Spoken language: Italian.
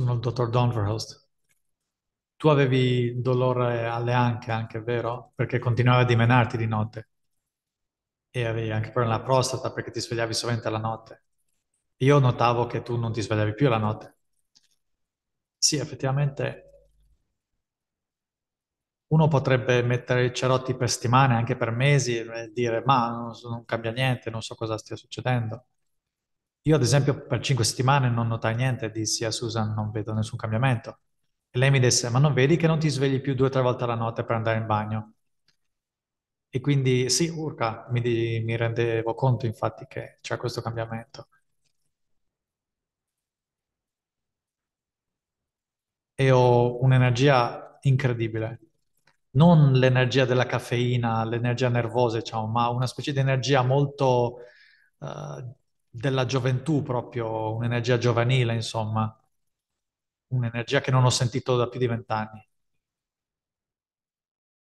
sono il dottor Donverhurst. Tu avevi dolore alle anche, anche vero? Perché continuavi a dimenarti di notte. E avevi anche problemi alla prostata perché ti svegliavi sovente la notte. Io notavo che tu non ti svegliavi più la notte. Sì, effettivamente uno potrebbe mettere i cerotti per settimane, anche per mesi, e dire ma non, non cambia niente, non so cosa stia succedendo. Io ad esempio per cinque settimane non notai niente, dissi a Susan non vedo nessun cambiamento. E lei mi disse ma non vedi che non ti svegli più due o tre volte alla notte per andare in bagno? E quindi sì, urca, mi, mi rendevo conto infatti che c'è questo cambiamento. E ho un'energia incredibile, non l'energia della caffeina, l'energia nervosa, diciamo, ma una specie di energia molto uh, della gioventù proprio, un'energia giovanile, insomma, un'energia che non ho sentito da più di vent'anni.